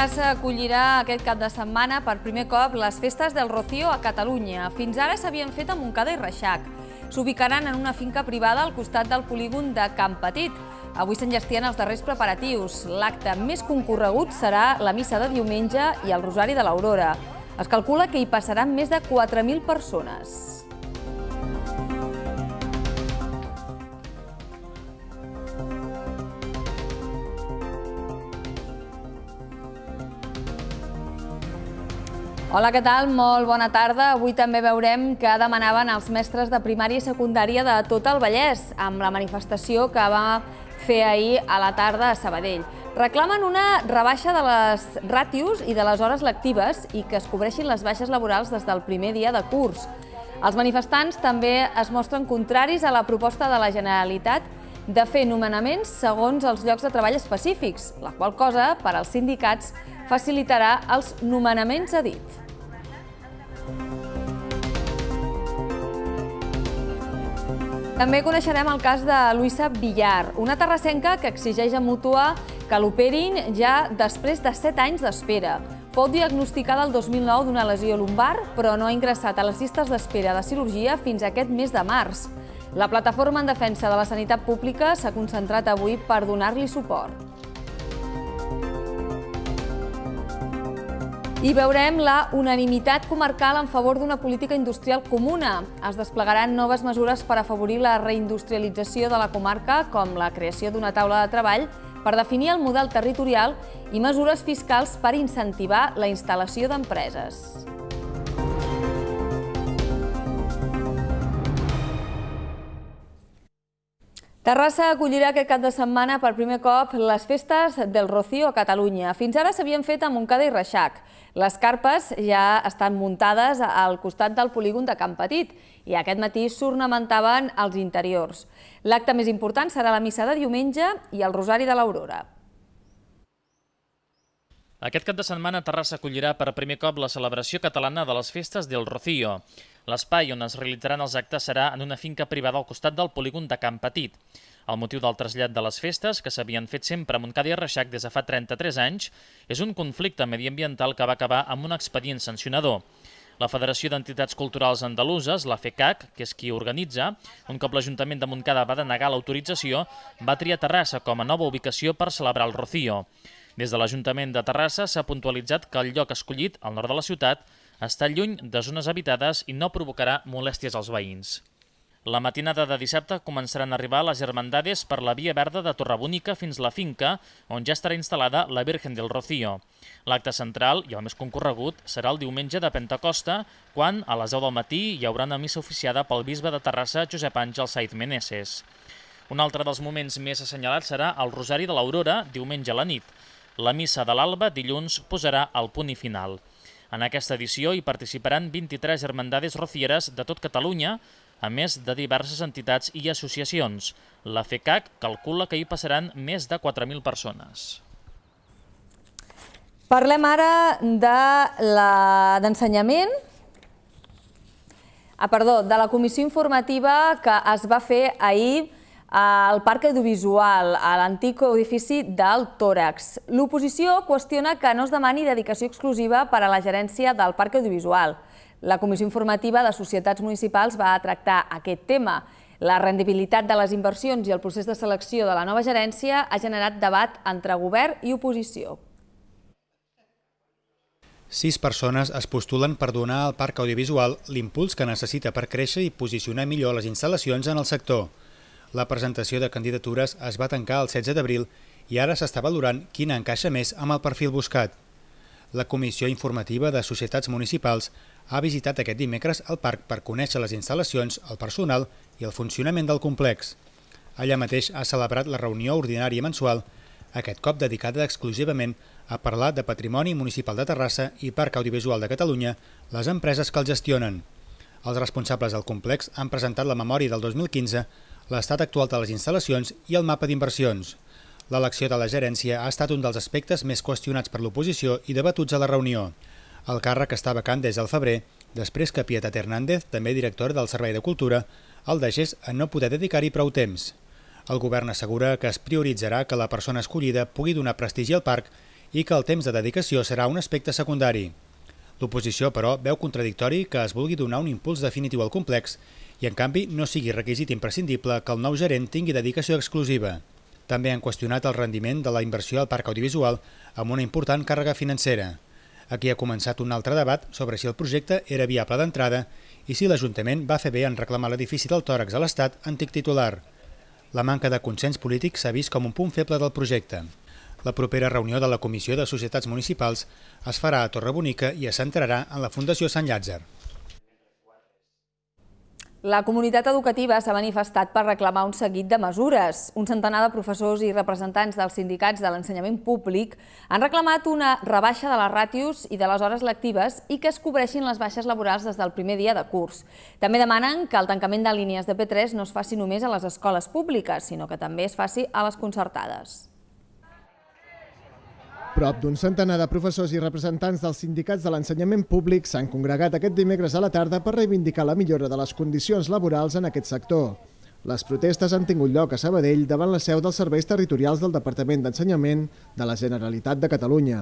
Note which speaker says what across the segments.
Speaker 1: Terrassa acollirà aquest cap de setmana per primer cop les festes del Rocío a Catalunya. Fins ara s'havien fet a Montcada i Reixac. S'ubicaran en una finca privada al costat del polígon de Camp Petit. Avui s'enllestien els darrers preparatius. L'acte més concorregut serà la missa de diumenge i el Rosari de l'Aurora. Es calcula que hi passaran més de 4.000 persones. Hola, què tal? Molt bona tarda. Avui també veurem què demanaven els mestres de primària i secundària de tot el Vallès amb la manifestació que va fer ahir a la tarda a Sabadell. Reclamen una rebaixa de les ràtios i de les hores lectives i que es cobreixin les baixes laborals des del primer dia de curs. Els manifestants també es mostren contraris a la proposta de la Generalitat de fer nomenaments segons els llocs de treball específics, la qual cosa, per als sindicats, facilitarà els nomenaments a dit. També coneixerem el cas de Luisa Villar, una terrassenca que exigeix a Mútua que l'operin ja després de 7 anys d'espera. Fou diagnosticada el 2009 d'una lesió lumbar, però no ha ingressat a les llistes d'espera de cirurgia fins aquest mes de març. La plataforma en defensa de la sanitat pública s'ha concentrat avui per donar-li suport. I veurem la unanimitat comarcal en favor d'una política industrial comuna. Es desplegaran noves mesures per afavorir la reindustrialització de la comarca, com la creació d'una taula de treball per definir el model territorial i mesures fiscals per incentivar la instal·lació d'empreses. Terrassa acollirà aquest cap de setmana per primer cop les festes del Rocío a Catalunya. Fins ara s'havien fet a Montcada i Reixac. Les carpes ja estan muntades al costat del polígon de Camp Petit i aquest matí s'ornamentaven els interiors. L'acte més important serà la missa de diumenge i el Rosari de l'Aurora.
Speaker 2: Aquest cap de setmana Terrassa acollirà per primer cop la celebració catalana de les festes del Rocío. L'espai on es realitzaran els actes serà en una finca privada al costat del polígon de Camp Petit. El motiu del trasllat de les festes, que s'havien fet sempre a Montcada i Reixac des de fa 33 anys, és un conflicte mediambiental que va acabar amb un expedient sancionador. La Federació d'Entitats Culturals Andaluses, la FECAC, que és qui organitza, un cop l'Ajuntament de Montcada va denegar l'autorització, va triar Terrassa com a nova ubicació per celebrar el Rocío. Des de l'Ajuntament de Terrassa s'ha puntualitzat que el lloc escollit, al nord de la ciutat, està lluny de zones habitades i no provocarà molèsties als veïns. La matinada de dissabte començaran a arribar les germandades per la via verda de Torrebúnica fins la finca, on ja estarà instal·lada la Virgen del Rocío. L'acte central, i el més concorregut, serà el diumenge de Pentecosta, quan, a les 10 del matí, hi haurà una missa oficiada pel bisbe de Terrassa, Josep Àngel Saïd Meneses. Un altre dels moments més assenyalats serà el Rosari de l'Aurora, diumenge a la nit. La missa de l'alba, dilluns, posarà el punt i final. En aquesta edició hi participaran 23 germandades rocieres de tot Catalunya, a més de diverses entitats i associacions. La FECAC calcula que hi passaran més de 4.000 persones.
Speaker 1: Parlem ara d'ensenyament, de la... ah, perdó, de la comissió informativa que es va fer ahir al Parc Audiovisual, a l'antic edifici del Tòrax. L'oposició qüestiona que no es demani dedicació exclusiva per a la gerència del Parc Audiovisual. La Comissió Informativa de Societats Municipals va tractar aquest tema. La rendibilitat de les inversions i el procés de selecció de la nova gerència ha generat debat entre govern i oposició.
Speaker 3: Sis persones es postulen per donar al parc audiovisual l'impuls que necessita per créixer i posicionar millor les instal·lacions en el sector. La presentació de candidatures es va tancar el 16 d'abril i ara s'està valorant quina encaixa més amb el perfil buscat. La Comissió Informativa de Societats Municipals ha visitat aquest dimecres el parc per conèixer les instal·lacions, el personal i el funcionament del complex. Allà mateix ha celebrat la reunió ordinària mensual, aquest cop dedicada exclusivament a parlar de Patrimoni Municipal de Terrassa i Parc Audiovisual de Catalunya, les empreses que el gestionen. Els responsables del complex han presentat la memòria del 2015 l'estat actual de les instal·lacions i el mapa d'inversions. L'elecció de la gerència ha estat un dels aspectes més qüestionats per l'oposició i debatuts a la reunió. El càrrec està vacant des del febrer, després que Pietat Hernández, també director del Servei de Cultura, el deixés a no poder dedicar-hi prou temps. El govern assegura que es prioritzarà que la persona escollida pugui donar prestigi al parc i que el temps de dedicació serà un aspecte secundari. L'oposició, però, veu contradictori que es vulgui donar un impuls definitiu al complex i, en canvi, no sigui requisit imprescindible que el nou gerent tingui dedicació exclusiva. També han qüestionat el rendiment de la inversió al parc audiovisual amb una important càrrega financera. Aquí ha començat un altre debat sobre si el projecte era viable d'entrada i si l'Ajuntament va fer bé en reclamar l'edifici del tòrax a l'Estat antic titular. La manca de consens polític s'ha vist com un punt feble del projecte. La propera reunió de la Comissió de Societats Municipals es farà a Torre Bonica i es centrarà en la Fundació Sant Llàtzer.
Speaker 1: La comunitat educativa s'ha manifestat per reclamar un seguit de mesures. Un centenar de professors i representants dels sindicats de l'ensenyament públic han reclamat una rebaixa de les ràtios i de les hores lectives i que es cobreixin les baixes laborals des del primer dia de curs. També demanen que el tancament de línies de P3 no es faci només a les escoles públiques, sinó que també es faci a les concertades.
Speaker 4: Prop d'un centenar de professors i representants dels sindicats de l'ensenyament públic s'han congregat aquest dimecres a la tarda per reivindicar la millora de les condicions laborals en aquest sector. Les protestes han tingut lloc a Sabadell davant la seu dels serveis territorials del Departament d'Ensenyament de la Generalitat de Catalunya.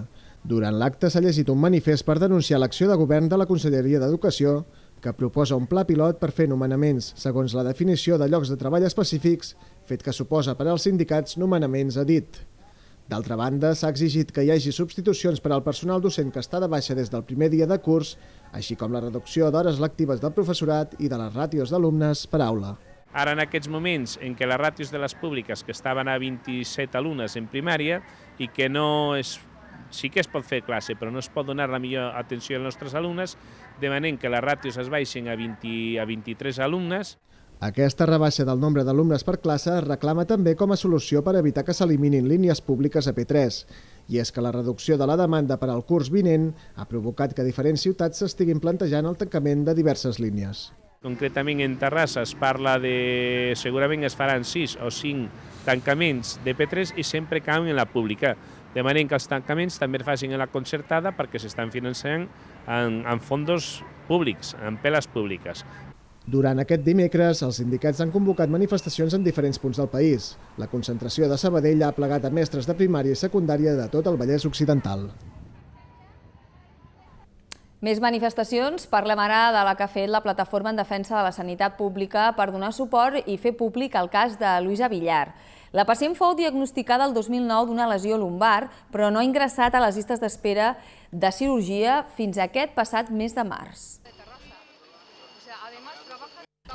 Speaker 4: Durant l'acte s'ha llegit un manifest per denunciar l'acció de govern de la Conselleria d'Educació que proposa un pla pilot per fer nomenaments segons la definició de llocs de treball específics, fet que suposa per als sindicats nomenaments a dit. D'altra banda, s'ha exigit que hi hagi substitucions per al personal docent que està de baixa des del primer dia de curs, així com la reducció d'hores lectives del professorat i de les ràtios d'alumnes per aula.
Speaker 5: Ara, en
Speaker 6: aquests moments, en què les ràtios de les públiques, que estaven a 27 alumnes en primària i que no es sí que es pot fer classe, però no es pot donar la millor atenció als nostres alumnes, demanem que les ràtios es baixin a, 20, a 23 alumnes.
Speaker 4: Aquesta rebaixa del nombre d'alumnes per classe es reclama també com a solució per evitar que s'eliminin línies públiques a P3. I és que la reducció de la demanda per al curs vinent ha provocat que diferents ciutats s'estiguin plantejant el tancament de diverses línies.
Speaker 6: Concretament en Terrassa es parla de... segurament es faran 6 o 5 tancaments de P3 i sempre cauen en la pública. De manera que els tancaments també es facin en la concertada perquè s'estan finançant en, en fondos públics, en peles públiques.
Speaker 4: Durant aquest dimecres, els sindicats han convocat manifestacions en diferents punts del país. La concentració de Sabadell ha plegat a mestres de primària i secundària de tot el Vallès Occidental.
Speaker 1: Més manifestacions. Parlem ara de la que ha fet la Plataforma en Defensa de la Sanitat Pública per donar suport i fer públic el cas de Luisa Villar. La pacient fou diagnosticada el 2009 d'una lesió lumbar, però no ha ingressat a les llistes d'espera de cirurgia fins aquest passat mes de març.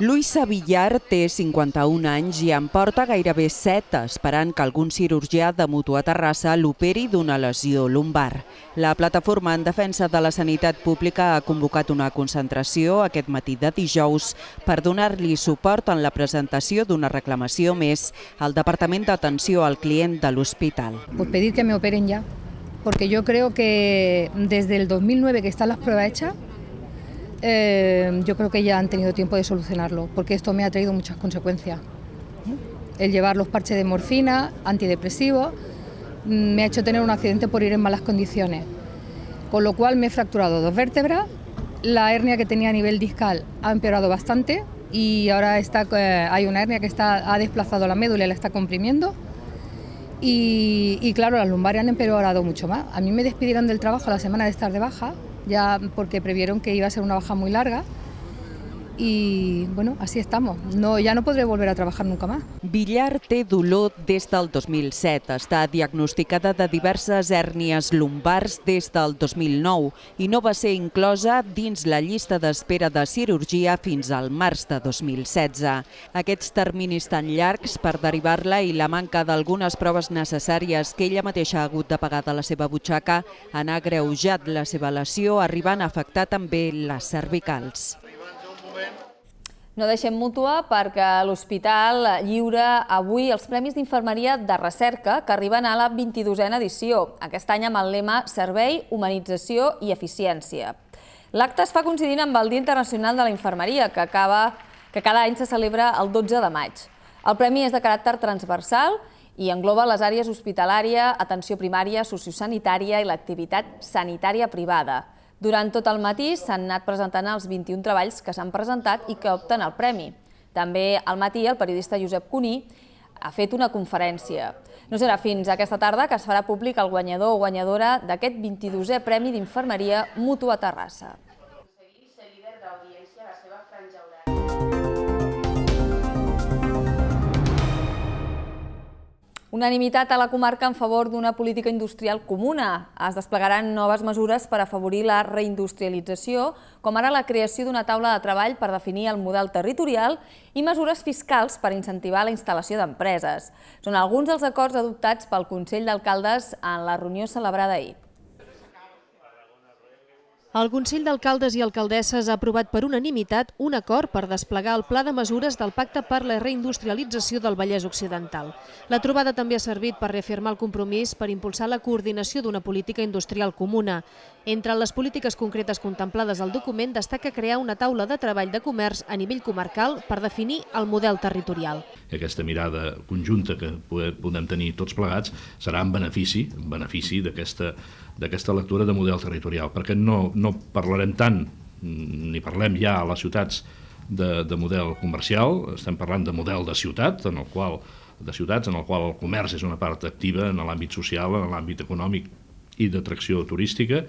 Speaker 7: Luisa Villar té 51 anys i en porta gairebé 7 esperant que algun cirurgià de Mutu a Terrassa l'operi d'una lesió lumbar. La plataforma en defensa de la sanitat pública ha convocat una concentració aquest matí de dijous per donar-li suport en la presentació d'una reclamació més al Departament d'Atenció al Client de l'Hospital. Pues pedir
Speaker 2: que me
Speaker 1: operen ya, porque yo creo que desde el 2009 que están las pruebas hechas, Eh, yo creo que ya han tenido tiempo de solucionarlo, porque esto me ha traído muchas consecuencias. El llevar los parches de morfina, antidepresivos, me ha hecho tener un accidente por ir en malas condiciones, con lo cual me he fracturado dos vértebras, la hernia que tenía a nivel discal ha empeorado bastante y ahora está, eh, hay una hernia que ha desplazado la médula y la está comprimiendo. Y, y, claro, las lumbares han empeorado mucho más. A mí me despidieron del trabajo la semana de estar de baja ya porque previeron que iba a ser una baja muy larga. y bueno, así estamos. No, ya no podré volver a trabajar nunca más.
Speaker 7: Villar té dolor des del 2007. Està diagnosticada de diverses hèrnies lumbars des del 2009 i no va ser inclosa dins la llista d'espera de cirurgia fins al març de 2016. Aquests terminis tan llargs per derivar-la i la manca d'algunes proves necessàries que ella mateixa ha hagut de pagar de la seva butxaca han agreujat la seva lesió, arribant a afectar també les cervicals
Speaker 1: moment. No deixem mútua perquè l'Hospital lliura avui els Premis d'Infermeria de Recerca que arriben a la 22a edició, aquest any amb el lema Servei, Humanització i Eficiència. L'acte es fa coincidint amb el Dia Internacional de la Infermeria, que, acaba, que cada any se celebra el 12 de maig. El premi és de caràcter transversal i engloba les àrees hospitalària, atenció primària, sociosanitària i l'activitat sanitària privada. Durant tot el matí s'han anat presentant els 21 treballs que s'han presentat i que opten el premi. També al matí el periodista Josep Cuní ha fet una conferència. No serà fins aquesta tarda que es farà públic el guanyador o guanyadora d'aquest 22è Premi d'Infermeria Mutua Terrassa. Unanimitat a la comarca en favor d'una política industrial comuna. Es desplegaran noves mesures per afavorir la reindustrialització, com ara la creació d'una taula de treball per definir el model territorial i mesures fiscals per incentivar la instal·lació d'empreses. Són alguns dels acords adoptats pel Consell d'Alcaldes en
Speaker 8: la reunió celebrada ahir. El Consell d'Alcaldes i Alcaldesses ha aprovat per unanimitat un acord per desplegar el pla de mesures del Pacte per la Reindustrialització del Vallès Occidental. La trobada també ha servit per reafirmar el compromís per impulsar la coordinació d'una política industrial comuna. Entre les polítiques concretes contemplades al document destaca crear una taula de treball de comerç a nivell comarcal per definir el model territorial
Speaker 6: aquesta mirada conjunta que podem tenir tots plegats serà en benefici, en benefici d'aquesta lectura de model territorial, perquè no, no parlarem tant, mm, ni parlem ja a les ciutats de, de model comercial, estem parlant de model de ciutat, en el qual de ciutats en el qual el comerç és una part activa en l'àmbit social, en l'àmbit econòmic i d'atracció turística,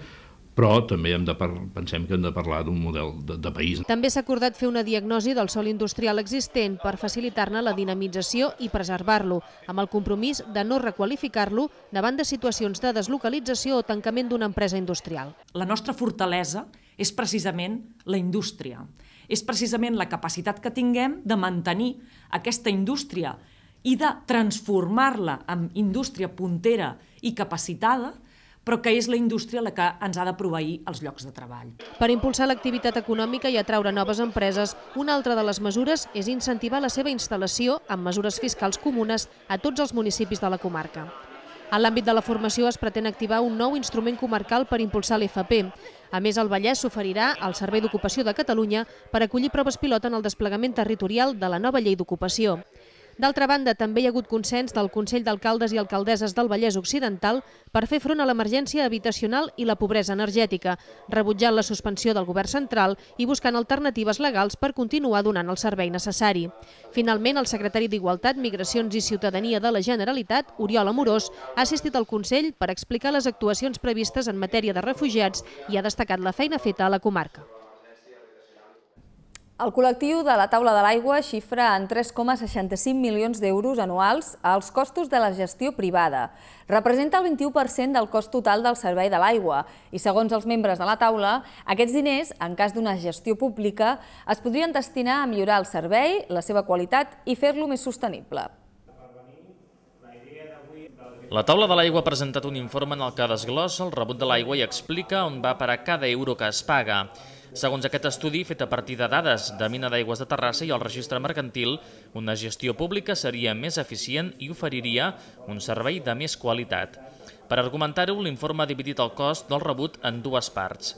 Speaker 6: però també hem de pensem que hem de parlar d'un model de, de país.
Speaker 8: També s'ha acordat fer una diagnosi del sol industrial existent per facilitar-ne la dinamització i preservar-lo, amb el compromís de no requalificar-lo davant de situacions de deslocalització o tancament d'una empresa industrial.
Speaker 5: La nostra fortalesa és precisament
Speaker 8: la indústria. És precisament la capacitat que tinguem de mantenir aquesta
Speaker 1: indústria i de transformar-la en indústria puntera i capacitada però que és la indústria la que ens ha de proveir els llocs de treball.
Speaker 8: Per impulsar l'activitat econòmica i atraure noves empreses, una altra de les mesures és incentivar la seva instal·lació amb mesures fiscals comunes a tots els municipis de la comarca. En l'àmbit de la formació es pretén activar un nou instrument comarcal per impulsar l'FP. A més, el Vallès s'oferirà al Servei d'Ocupació de Catalunya per acollir proves pilota en el desplegament territorial de la nova llei d'ocupació. D'altra banda, també hi ha hagut consens del Consell d'Alcaldes i Alcaldesses del Vallès Occidental per fer front a l'emergència habitacional i la pobresa energètica, rebutjant la suspensió del govern central i buscant alternatives legals per continuar donant el servei necessari. Finalment, el secretari d'Igualtat, Migracions i Ciutadania de la Generalitat, Oriol Amorós, ha assistit al Consell per explicar les actuacions previstes en matèria de refugiats i ha destacat la feina feta a la comarca.
Speaker 1: El col·lectiu de la taula de l'aigua xifra en 3,65 milions d'euros anuals els costos de la gestió privada. Representa el 21% del cost total del servei de l'aigua i, segons els membres de la taula, aquests diners, en cas d'una gestió pública, es podrien destinar a millorar el servei, la seva qualitat i fer-lo més sostenible.
Speaker 2: La taula de l'aigua ha presentat un informe en el que desglossa el rebut de l'aigua i explica on va per a cada euro que es paga. Segons aquest estudi, fet a partir de dades de Mina d'Aigües de Terrassa i el registre mercantil, una gestió pública seria més eficient i oferiria un servei de més qualitat. Per argumentar-ho, l'informe ha dividit el cost del rebut en dues parts.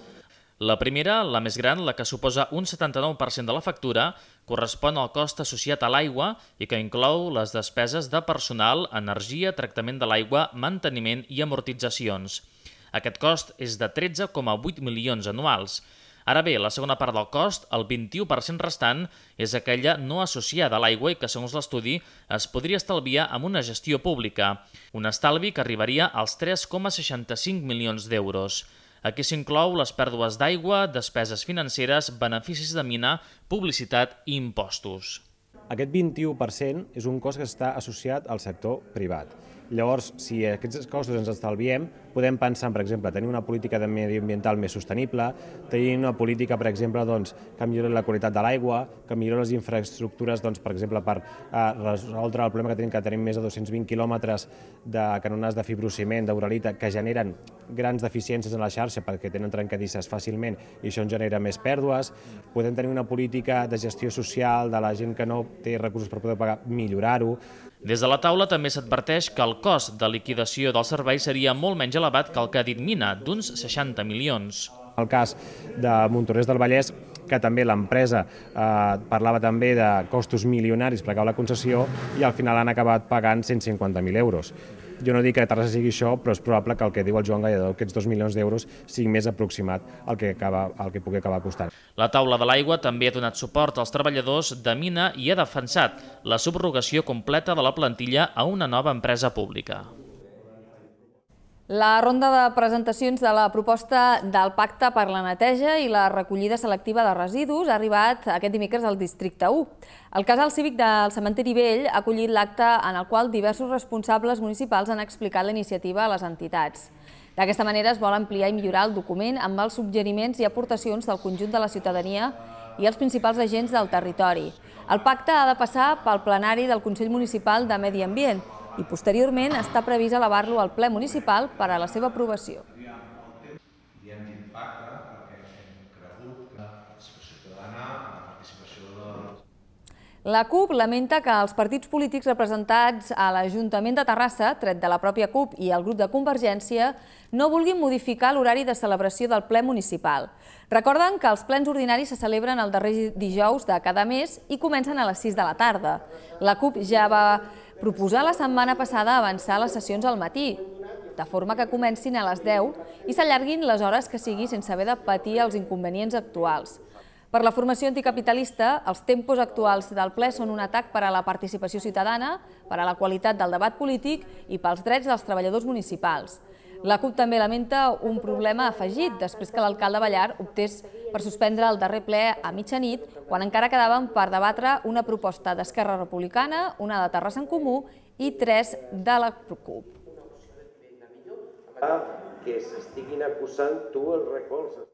Speaker 2: La primera, la més gran, la que suposa un 79% de la factura, correspon al cost associat a l'aigua i que inclou les despeses de personal, energia, tractament de l'aigua, manteniment i amortitzacions. Aquest cost és de 13,8 milions anuals. Ara bé, la segona part del cost, el 21% restant, és aquella no associada a l'aigua i que, segons l'estudi, es podria estalviar amb una gestió pública, un estalvi que arribaria als 3,65 milions d'euros. Aquí s'inclou les pèrdues d'aigua, despeses financeres, beneficis de mina, publicitat i impostos.
Speaker 9: Aquest 21% és un cost que està associat al sector privat Llavors, si aquests costos ens estalviem, podem pensar, per exemple, tenir una política de medi ambiental més sostenible, tenir una política, per exemple, doncs, que millori la qualitat de l'aigua, que millori les infraestructures, doncs, per exemple, per eh, resoldre el problema que tenim, que tenim més de 220 quilòmetres de canones de fibrociment, d'uralita, que generen grans deficiències en la xarxa perquè tenen trencadisses fàcilment i això en genera més pèrdues. Podem tenir una política de gestió social de la gent que no té recursos per poder pagar,
Speaker 2: millorar-ho. Des de la taula també s'adverteix que el cost de liquidació del servei seria molt menys elevat que el que ha dit Mina, d'uns 60 milions.
Speaker 9: El cas de Montornès del Vallès que també l'empresa eh, parlava també de costos milionaris per acabar la concessió i al final han acabat pagant 150.000 euros. Jo no dic que Terrassa sigui això, però és probable que el que diu el Joan Gallador, aquests 2 milions d'euros, sigui més aproximat al que, acaba, al que pugui acabar costant.
Speaker 2: La taula de l'aigua també ha donat suport als treballadors de mina i ha defensat la subrogació completa de la plantilla a una nova empresa pública.
Speaker 1: La ronda de presentacions de la proposta del Pacte per la neteja i la recollida selectiva de residus ha arribat aquest dimecres al Districte 1. El casal cívic del Cementiri Vell ha acollit l'acte en el qual diversos responsables municipals han explicat la iniciativa a les entitats. D'aquesta manera es vol ampliar i millorar el document amb els suggeriments i aportacions del conjunt de la ciutadania i els principals agents del territori. El pacte ha de passar pel plenari del Consell Municipal de Medi Ambient, i posteriorment està previst elevar-lo al ple municipal per a la seva aprovació. La CUP lamenta que els partits polítics representats a l'Ajuntament de Terrassa, tret de la pròpia CUP i el grup de Convergència, no vulguin modificar l'horari de celebració del ple municipal. Recorden que els plens ordinaris se celebren el darrer dijous de cada mes i comencen a les 6 de la tarda. La CUP ja va proposar la setmana passada avançar les sessions al matí, de forma que comencin a les 10 i s'allarguin les hores que sigui sense haver de patir els inconvenients actuals. Per la formació anticapitalista, els tempos actuals del ple són un atac per a la participació ciutadana, per a la qualitat del debat polític i pels drets dels treballadors municipals. La CUP també lamenta un problema afegit després que l'alcalde Ballar optés per suspendre el darrer ple a mitjanit, quan encara quedaven per debatre una proposta d'Esquerra Republicana, una de Terrassa en Comú i tres de la CUP.
Speaker 9: Que s'estiguin acusant tu els recolzes.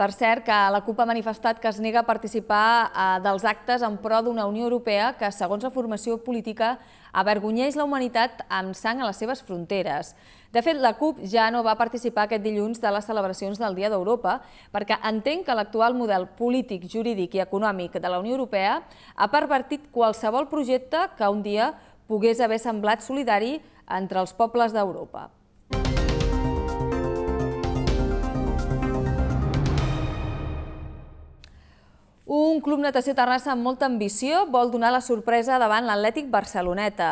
Speaker 1: Per cert, que la CUP ha manifestat que es nega a participar eh, dels actes en pro d'una Unió Europea que, segons la formació política, avergonyeix la humanitat amb sang a les seves fronteres. De fet, la CUP ja no va participar aquest dilluns de les celebracions del Dia d'Europa perquè entenc que l'actual model polític, jurídic i econòmic de la Unió Europea ha pervertit qualsevol projecte que un dia pogués haver semblat solidari entre els pobles d'Europa. Un club natació Terrassa amb molta ambició vol donar la sorpresa davant l'Atlètic Barceloneta.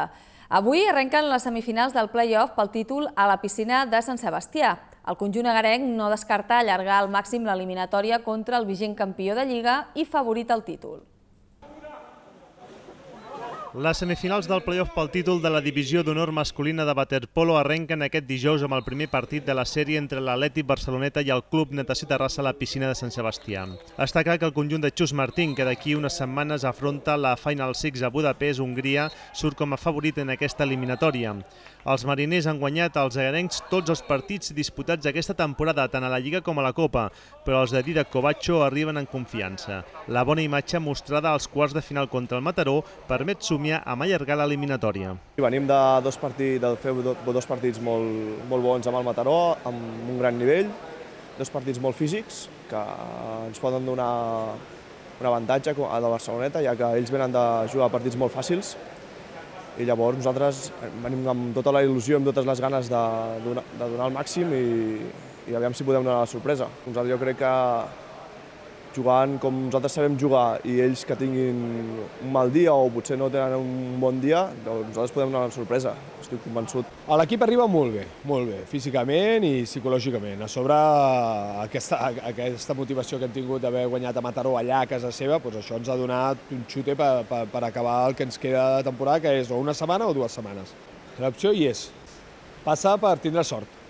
Speaker 1: Avui arrenquen les semifinals del play-off pel títol a la piscina de Sant Sebastià. El conjunt agarenc no descarta allargar al màxim l'eliminatòria contra el vigent campió de Lliga i favorit al títol.
Speaker 6: Les semifinals del playoff pel títol de la divisió d'honor masculina de waterpolo arrenquen aquest dijous amb el primer partit de la sèrie entre l'Atleti Barceloneta i el Club Natació Terrassa a la piscina de Sant Sebastià. Està clar que el conjunt de Xus Martín, que d'aquí unes setmanes afronta la Final Six a Budapest, Hongria, surt com a favorit en aquesta eliminatòria. Els mariners han guanyat als agarencs tots els partits disputats aquesta temporada, tant a la Lliga com a la Copa, però els de Didac Covacho arriben en confiança. La bona imatge mostrada als quarts de final contra el Mataró permet somiar amb allargar l'eliminatòria.
Speaker 4: Venim de dos partits, de fer dos partits molt, molt bons amb el Mataró, amb un gran nivell, dos partits molt físics que ens poden donar un avantatge a la Barceloneta, ja que ells venen de jugar partits molt fàcils i llavors nosaltres venim amb tota la il·lusió, amb totes les ganes de, de donar el màxim i, i aviam si podem donar la sorpresa. Nosaltres jo crec que jugant com nosaltres sabem jugar i ells que tinguin un mal dia o potser no tenen un bon dia, doncs nosaltres podem donar una sorpresa, estic convençut. L'equip arriba molt bé, molt bé, físicament i psicològicament. A sobre aquesta, aquesta motivació que hem tingut d'haver guanyat a Mataró allà a casa seva, doncs això ens ha donat un xute per, per, per acabar el que ens queda de temporada, que és o una setmana o dues setmanes. L'opció hi és. Passa per tindre sort.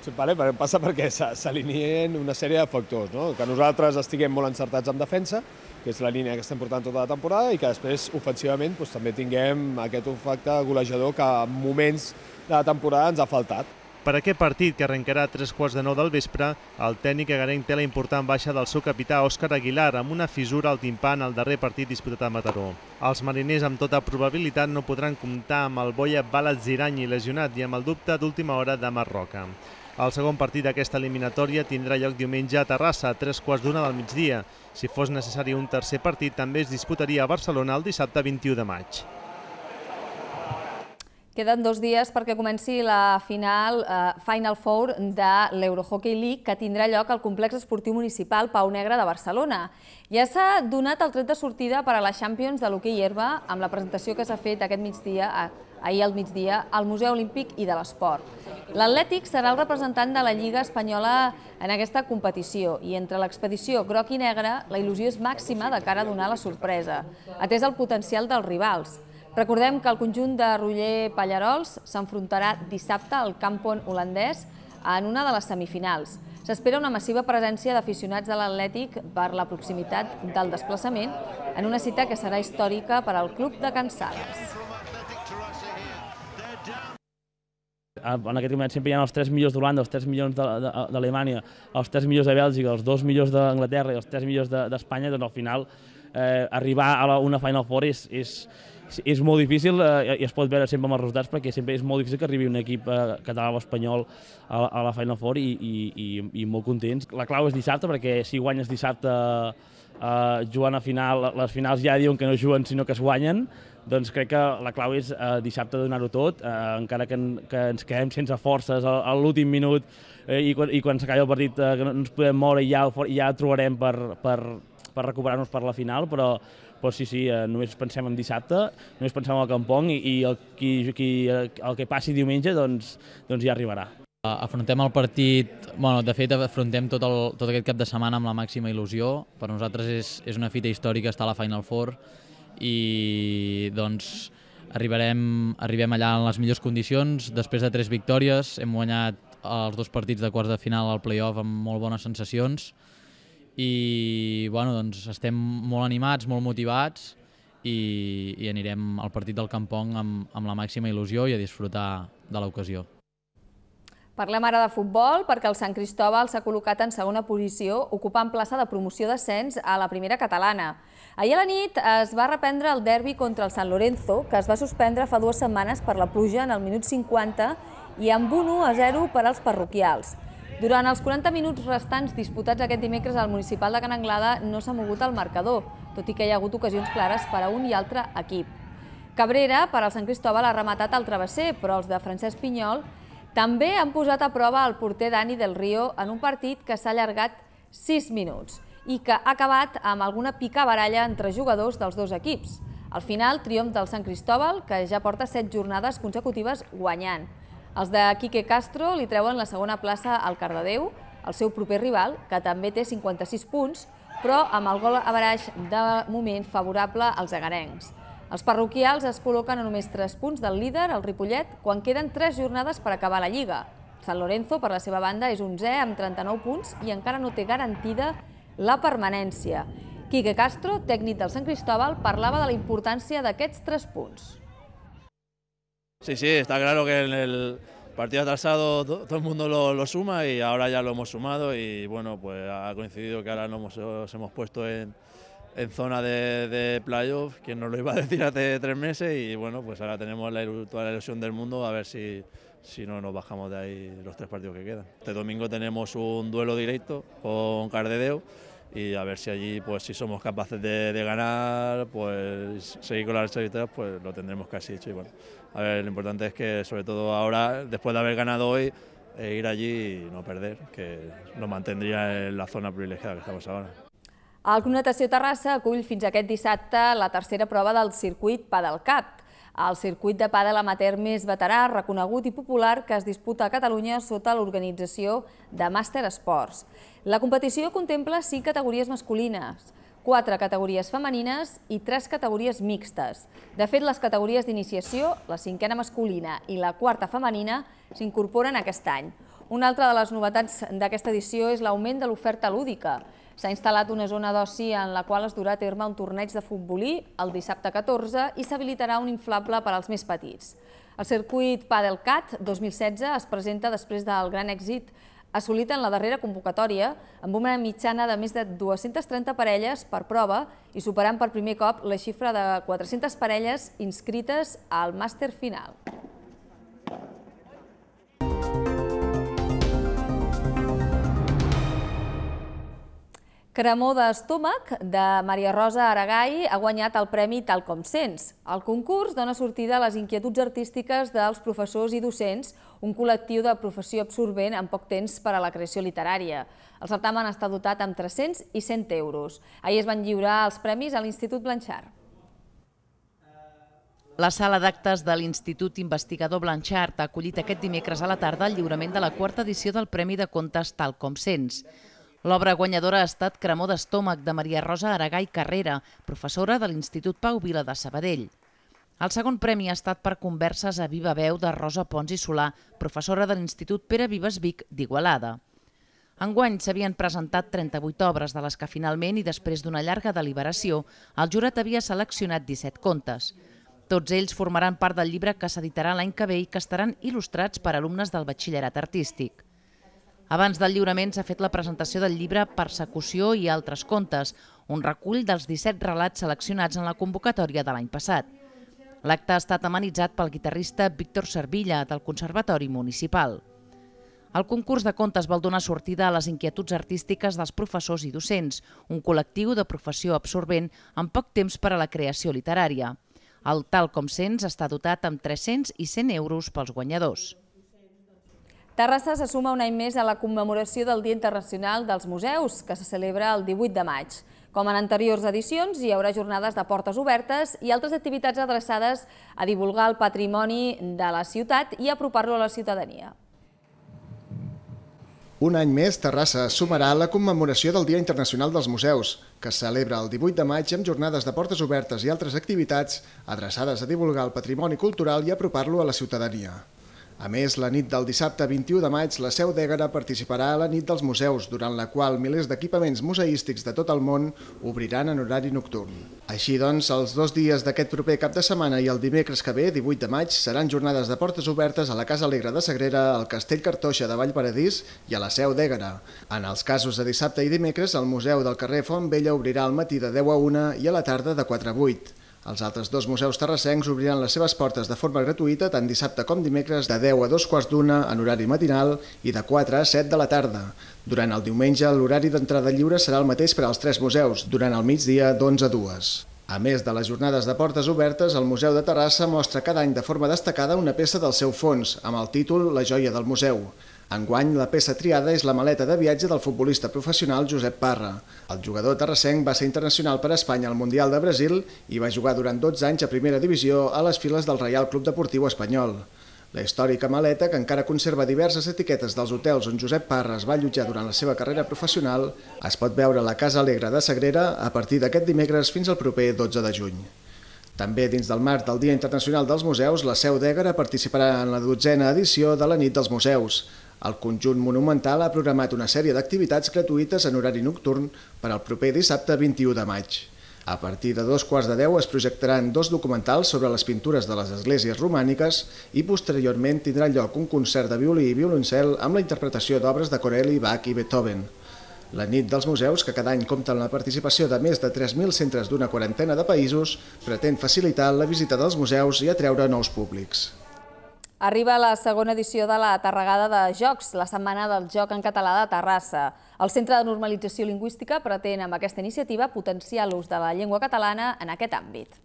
Speaker 4: Sí, vale, passa perquè s'alineen una sèrie de factors, no? que nosaltres estiguem molt encertats en defensa, que és la línia que estem portant tota la temporada, i que després ofensivament doncs, també tinguem aquest efecte golejador que en moments de la temporada ens ha faltat. Per
Speaker 6: aquest partit, que arrencarà a tres quarts de nou del vespre, el tècnic agarenc té la important baixa del seu capità Òscar Aguilar amb una fissura al timpà en el darrer partit disputat a Mataró. Els mariners amb tota probabilitat no podran comptar amb el boia Balazirany lesionat i amb el dubte d'última hora de Marroca. El segon partit d'aquesta eliminatòria tindrà lloc diumenge a Terrassa, a tres quarts d'una del migdia. Si fos necessari un tercer partit, també es disputaria a Barcelona el dissabte 21 de maig.
Speaker 1: Queden dos dies perquè comenci la final, eh, Final Four de l'Eurohockey League, que tindrà lloc al complex esportiu municipal Pau Negre de Barcelona. Ja s'ha donat el tret de sortida per a la Champions de l'hoquei herba amb la presentació que s'ha fet aquest migdia a ahir al migdia, al Museu Olímpic i de l'Esport. L'Atlètic serà el representant de la Lliga Espanyola en aquesta competició i entre l'expedició groc i negre la il·lusió és màxima de cara a donar la sorpresa, atès el potencial dels rivals. Recordem que el conjunt de Roller Pallarols s'enfrontarà dissabte al Campon holandès en una de les semifinals. S'espera una massiva presència d'aficionats de l'Atlètic per la proximitat del desplaçament en una cita que serà històrica per al club de Can Sales.
Speaker 2: Ah, en aquest moment sempre hi ha els 3 millors d'Holanda, els 3 millors d'Alemanya, els 3 millors de Bèlgica, els 2 millors d'Anglaterra i els 3 millors d'Espanya, de, doncs al final eh, arribar a la, una Final Four és, és, és molt difícil eh, i es pot veure sempre amb els resultats perquè sempre és molt difícil que arribi un equip eh, català o espanyol a, a la Final Four i, i, i, i molt contents. La clau és dissabte perquè si guanyes dissabte eh, eh, jugant a final, les finals ja diuen que no juguen sinó que es guanyen, doncs crec que la clau és eh, dissabte donar-ho tot, eh, encara que, en, que ens quedem sense forces a, a l'últim minut eh, i quan, i quan s'acalla el partit eh, que no ens podem moure i ja, ja trobarem per, per, per recuperar-nos per la final, però, però sí, sí, eh, només pensem en dissabte, només pensem en el Campong i, i el, qui, qui, el, el que passi diumenge doncs, doncs ja arribarà. Eh, afrontem el partit, bueno, de fet afrontem tot, el, tot aquest cap de setmana amb la màxima il·lusió. Per nosaltres és, és una fita històrica estar a la Final Four i doncs arribarem, arribem allà en les millors condicions. Després de tres victòries hem guanyat els dos partits de quarts de final al playoff amb molt bones sensacions i bueno, doncs estem molt animats, molt motivats i, i anirem al partit del Campong amb, amb la màxima il·lusió i a disfrutar de l'ocasió.
Speaker 1: Parlem ara de futbol perquè el Sant Cristòbal s'ha col·locat en segona posició ocupant plaça de promoció d'ascens a la primera catalana. Ahir a la nit es va reprendre el derbi contra el Sant Lorenzo, que es va suspendre fa dues setmanes per la pluja en el minut 50 i amb un 1 a 0 per als parroquials. Durant els 40 minuts restants disputats aquest dimecres al municipal de Can Anglada no s'ha mogut el marcador, tot i que hi ha hagut ocasions clares per a un i altre equip. Cabrera, per al Sant Cristòbal, ha rematat el travesser, però els de Francesc Pinyol també han posat a prova el porter Dani del Rio en un partit que s'ha allargat 6 minuts i que ha acabat amb alguna pica baralla entre jugadors dels dos equips. Al final, triomf del Sant Cristòbal, que ja porta 7 jornades consecutives guanyant. Els de Quique Castro li treuen la segona plaça al Cardedeu, el seu proper rival, que també té 56 punts, però amb el gol a baraix de moment favorable als agarencs. Els parroquials es col·loquen a només 3 punts del líder, el Ripollet, quan queden 3 jornades per acabar la Lliga. Sant Lorenzo, per la seva banda, és 11è amb 39 punts i encara no té garantida la permanència. Quique Castro, tècnic del Sant Cristóbal, parlava de la importància d'aquests 3 punts.
Speaker 6: Sí, sí, está claro que en el partido atrasado todo el mundo lo, lo, suma y ahora ya lo hemos sumado y bueno, pues ha coincidido que ahora nos hemos, hemos puesto en, en zona de, playoff, quién nos lo iba a decir hace tres meses y bueno, pues ahora tenemos la, toda la ilusión del mundo a ver si, si no nos bajamos de ahí los tres partidos que quedan. Este domingo tenemos un duelo directo con Cardedeo y a ver si allí, pues si somos capaces de, ganar, pues seguir con las 3, pues lo tendremos casi hecho y bueno, a ver, lo importante es que sobre todo ahora, después de haber ganado hoy, eh, ir allí y no perder, que nos mantendría en la zona privilegiada que estamos ahora.
Speaker 1: El Club Natació Terrassa acull fins aquest dissabte la tercera prova del circuit Padelcat, el circuit de pàdel amateur més veterà, reconegut i popular que es disputa a Catalunya sota l'organització de Màster Esports. La competició contempla 5 categories masculines, 4 categories femenines i 3 categories mixtes. De fet, les categories d'iniciació, la cinquena masculina i la quarta femenina, s'incorporen aquest any. Una altra de les novetats d'aquesta edició és l'augment de l'oferta lúdica, S'ha instal·lat una zona d'oci en la qual es durà a terme un torneig de futbolí el dissabte 14 i s'habilitarà un inflable per als més petits. El circuit Padelcat 2016 es presenta després del gran èxit assolit en la darrera convocatòria amb una mitjana de més de 230 parelles per prova i superant per primer cop la xifra de 400 parelles inscrites al màster final. Cremó d'estómac de Maria Rosa Aragai ha guanyat el Premi Tal com sents. El concurs dona sortida a les inquietuds artístiques dels professors i docents, un col·lectiu de professió absorbent en poc temps per a la creació literària. El certamen està dotat amb 300 i 100 euros. Ahir es van lliurar els premis a l'Institut Blanchard.
Speaker 5: La sala d'actes de l'Institut Investigador Blanchard ha acollit aquest dimecres a la tarda el lliurament de la quarta edició del Premi de Contes Tal com Sents. L'obra guanyadora ha estat Cremó d'estómac de Maria Rosa Aragai Carrera, professora de l'Institut Pau Vila de Sabadell. El segon premi ha estat per converses a viva veu de Rosa Pons i Solà, professora de l'Institut Pere Vives Vic d'Igualada. Enguany s'havien presentat 38 obres, de les que finalment, i després d'una llarga deliberació, el jurat havia seleccionat 17 contes. Tots ells formaran part del llibre que s'editarà l'any que ve i que estaran il·lustrats per alumnes del batxillerat artístic. Abans del lliurament s'ha fet la presentació del llibre Persecució i altres contes, un recull dels 17 relats seleccionats en la convocatòria de l'any passat. L'acte ha estat amenitzat pel guitarrista Víctor Servilla del Conservatori Municipal. El concurs de contes vol donar sortida a les inquietuds artístiques dels professors i docents, un col·lectiu de professió absorbent amb poc temps per a la creació literària. El Tal com Sents està dotat amb 300 i 100 euros pels guanyadors.
Speaker 1: Terrassa se suma un any més a la commemoració del Dia Internacional dels Museus, que se celebra el 18 de maig. Com en anteriors edicions, hi haurà jornades de portes obertes i altres activitats adreçades a divulgar el patrimoni de la ciutat i apropar-lo a la ciutadania.
Speaker 4: Un any més, Terrassa sumarà la commemoració del Dia Internacional dels Museus, que es celebra el 18 de maig amb jornades de portes obertes i altres activitats adreçades a divulgar el patrimoni cultural i apropar-lo a la ciutadania. A més, la nit del dissabte 21 de maig, la Seu d'Ègara participarà a la nit dels museus, durant la qual milers d'equipaments museístics de tot el món obriran en horari nocturn. Així doncs, els dos dies d'aquest proper cap de setmana i el dimecres que ve, 18 de maig, seran jornades de portes obertes a la Casa Alegre de Sagrera, al Castell Cartoixa de Vallparadís i a la Seu d'Ègara. En els casos de dissabte i dimecres, el Museu del carrer Font Vella obrirà al matí de 10 a 1 i a la tarda de 4 a 8. Els altres dos museus terrassencs obriran les seves portes de forma gratuïta tant dissabte com dimecres de 10 a 2 quarts d'una en horari matinal i de 4 a 7 de la tarda. Durant el diumenge, l'horari d'entrada lliure serà el mateix per als tres museus, durant el migdia d'11 a 2. A més de les jornades de portes obertes, el Museu de Terrassa mostra cada any de forma destacada una peça del seu fons, amb el títol La joia del museu. Enguany, la peça triada és la maleta de viatge del futbolista professional Josep Parra. El jugador terrassenc va ser internacional per Espanya al Mundial de Brasil i va jugar durant 12 anys a primera divisió a les files del Reial Club Deportiu Espanyol. La històrica maleta, que encara conserva diverses etiquetes dels hotels on Josep Parra es va allotjar durant la seva carrera professional, es pot veure a la Casa Alegre de Sagrera a partir d'aquest dimecres fins al proper 12 de juny. També dins del marc del Dia Internacional dels Museus, la Seu d'Ègara participarà en la dotzena edició de la Nit dels Museus. El conjunt monumental ha programat una sèrie d'activitats gratuïtes en horari nocturn per al proper dissabte 21 de maig. A partir de dos quarts de deu es projectaran dos documentals sobre les pintures de les esglésies romàniques i posteriorment tindrà lloc un concert de violí i violoncel amb la interpretació d'obres de Corelli, Bach i Beethoven. La nit dels museus, que cada any compta amb la participació de més de 3.000 centres d'una quarantena de països, pretén facilitar la visita dels museus i atreure nous públics.
Speaker 1: Arriba la segona edició de la Tarragada de Jocs, la Setmana del Joc en Català de Terrassa. El Centre de Normalització Lingüística pretén amb aquesta iniciativa potenciar l'ús de la llengua catalana en aquest àmbit.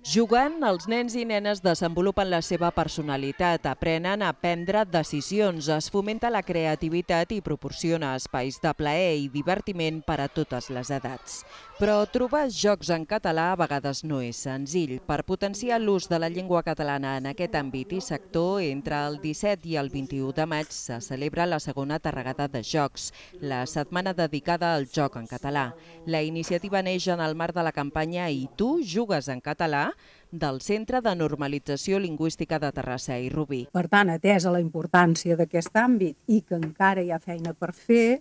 Speaker 7: Jugant, els nens i nenes desenvolupen la seva personalitat, aprenen a prendre decisions, es fomenta la creativitat i proporciona espais de plaer i divertiment per a totes les edats. Però trobar jocs en català a vegades no és senzill. Per potenciar l'ús de la llengua catalana en aquest àmbit i sector, entre el 17 i el 21 de maig se celebra la segona terregada de jocs, la setmana dedicada al joc en català. La iniciativa neix en el marc de la campanya I tu jugues en català, del Centre de Normalització Lingüística de Terrassa i Rubí.
Speaker 8: Per tant, atesa la importància d'aquest àmbit i que encara hi ha feina per fer,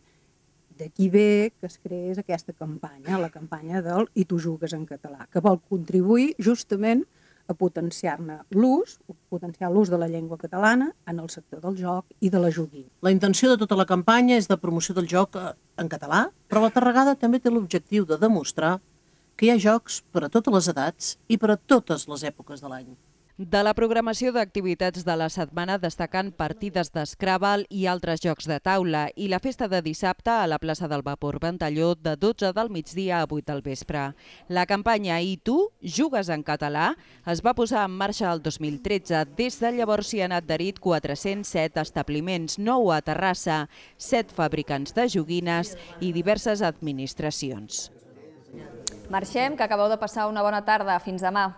Speaker 8: d'aquí ve que es creés aquesta campanya, la campanya del I tu jugues en català, que vol contribuir justament a potenciar-ne l'ús, potenciar l'ús de la llengua catalana en el sector del joc i de la
Speaker 5: joguina. La intenció de tota la campanya és de promoció del joc eh, en català, però la Tarragada també té l'objectiu de demostrar que hi ha jocs per a totes les edats i per a totes les èpoques de l'any. De la programació d'activitats de
Speaker 7: la setmana destaquen partides d'escràbal i altres jocs de taula i la festa de dissabte a la plaça del Vapor Ventalló de 12 del migdia a 8 del vespre. La campanya I tu, jugues en català, es va posar en marxa el 2013. Des de llavors s'hi han adherit 407 establiments, 9 a Terrassa, 7 fabricants de joguines i diverses administracions.
Speaker 1: Marxem, que acabeu de passar una bona tarda. Fins demà.